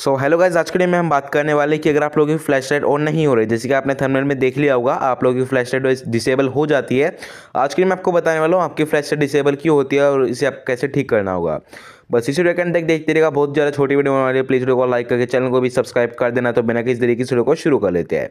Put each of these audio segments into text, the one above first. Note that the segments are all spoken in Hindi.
सो हेलो गाइज आज के लिए में हम बात करने वाले कि अगर आप लोगों की फ्लैश लाइट ऑन नहीं हो रही जैसे कि आपने थर्मल में देख लिया होगा आप लोगों की फ्लैश लाइट डिसेबल हो जाती है आज के लिए मैं आपको बताने वाला हूँ आपकी फ्लैश लाइट डिसेबल क्यों होती है और इसे आप कैसे ठीक करना होगा बस इसी वीडियो के अंदर देखते रहेगा बहुत ज़्यादा छोटी वीडियो होने वाली है प्लीज़ वीडियो को लाइक करके चैनल को भी सब्सक्राइब कर देना तो बिना किसी तरीके से वीडियो को शुरू कर लेते हैं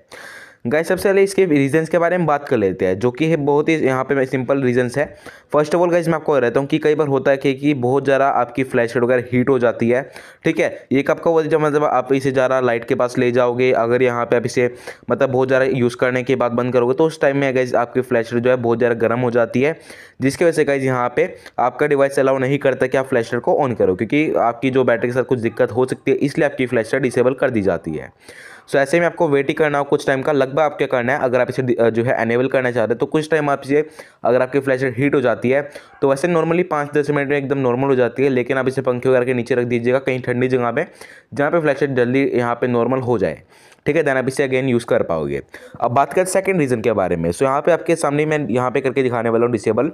गाय सबसे पहले इसके रीजंस के बारे में बात कर लेते हैं जो कि है बहुत ही यहाँ पे सिंपल रीजंस है फर्स्ट ऑफ ऑल गाइज मैं आपको रहता हूँ कि कई बार होता है कि, कि बहुत ज़्यादा आपकी फ्लैश लाइट वगैरह हीट हो जाती है ठीक है ये कब का वजह जब मतलब आप इसे ज़्यादा लाइट के पास ले जाओगे अगर यहाँ पे आप इसे मतलब बहुत ज़्यादा यूज़ करने के बाद बंद करोगे तो उस टाइम में गाइज आपकी फ्लैश लाइट जो है बहुत ज़्यादा गर्म हो जाती है जिसकी वजह से गाइज यहाँ पे आपका डिवाइस अलाउ नहीं करता कि आप फ्लैश लाइट को ऑन करो क्योंकि आपकी जो बैटरी के साथ कुछ दिक्कत हो सकती है इसलिए आपकी फ्लैश लाइट डिसेबल कर दी जाती है सो ऐसे में आपको वेट ही करना हो कुछ टाइम का लगभग आपके करना है अगर आप इसे जो है एनेबल करना चाहते हैं तो कुछ टाइम आप इसे अगर आपकी फ्लैश हीट हो जाती है तो वैसे नॉर्मली पाँच दस मिनट में एकदम नॉर्मल हो जाती है लेकिन आप इसे पंखे वगैरह के नीचे रख दीजिएगा कहीं ठंडी जगह पर जहाँ पर फ्लैश जल्दी यहाँ पर नॉर्मल हो जाए ठीक है देन आप इसे अगेन यूज़ कर पाओगे अब बात करें सेकंड रीज़न के बारे में सो यहाँ पे आपके सामने मैं यहाँ पे करके दिखाने वाला हूँ डिसेबल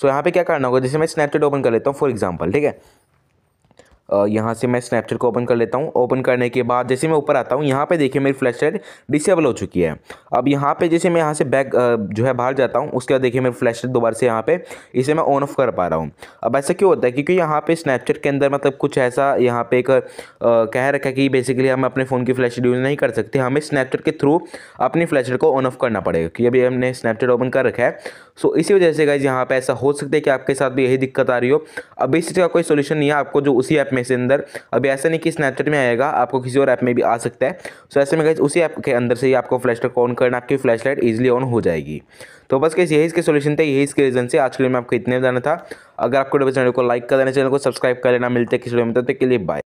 सो यहाँ पे क्या करना होगा जैसे मैं स्नैपचैट ओपन कर लेता हूँ फॉर एग्जाम्पल ठीक है यहाँ से मैं स्नैपचैट को ओपन कर लेता हूँ ओपन करने के बाद जैसे मैं ऊपर आता हूँ यहाँ पे देखिए मेरी फ्लैश लाइट डिसेबल हो चुकी है अब यहाँ पे जैसे मैं यहाँ से बैक जो है बाहर जाता हूँ उसके बाद देखिए मेरी फ्लैश लाइट दोबारा से यहाँ पे इसे मैं ऑन ऑफ कर पा रहा हूँ अब ऐसा क्यों होता है क्योंकि यहाँ पे स्नैपचैट के अंदर मतलब कुछ ऐसा यहाँ पे एक कह रखा है कि बेसिकली हम अपने फ़ोन की फ्लैश यूज़ नहीं कर सकते हमें स्नैपचैट के थ्रू अपनी फ्लैश को ऑन ऑफ करना पड़ेगा क्योंकि अभी हमने स्नैपचैट ओपन कर रखा है सो इसी वजह से गाइज यहाँ पे ऐसा हो सकता है कि आपके साथ भी यही दिक्कत आ रही हो अभी का कोई सोल्यूशन नहीं है आपको जो उसी ऐप में से अंदर अभी ऐसा नहीं कि स्नैपचैट में आएगा आपको किसी और ऐप में भी आ सकता है सो ऐसे में गाइज उसी ऐप के अंदर से ही आपको फ्लैश लाइट ऑन करना आपकी फ्लैश लाइट ईजिली ऑन हो जाएगी तो बस कैसे यही इसके सोल्यूशन थे यही इसके रीजन से आज के लिए मैं आपको इतने जाना था अगर आपको चैनल को लाइक कर देना चैनल को सब्सक्राइब कर लेना मिलते किसी में तब तक के लिए बाय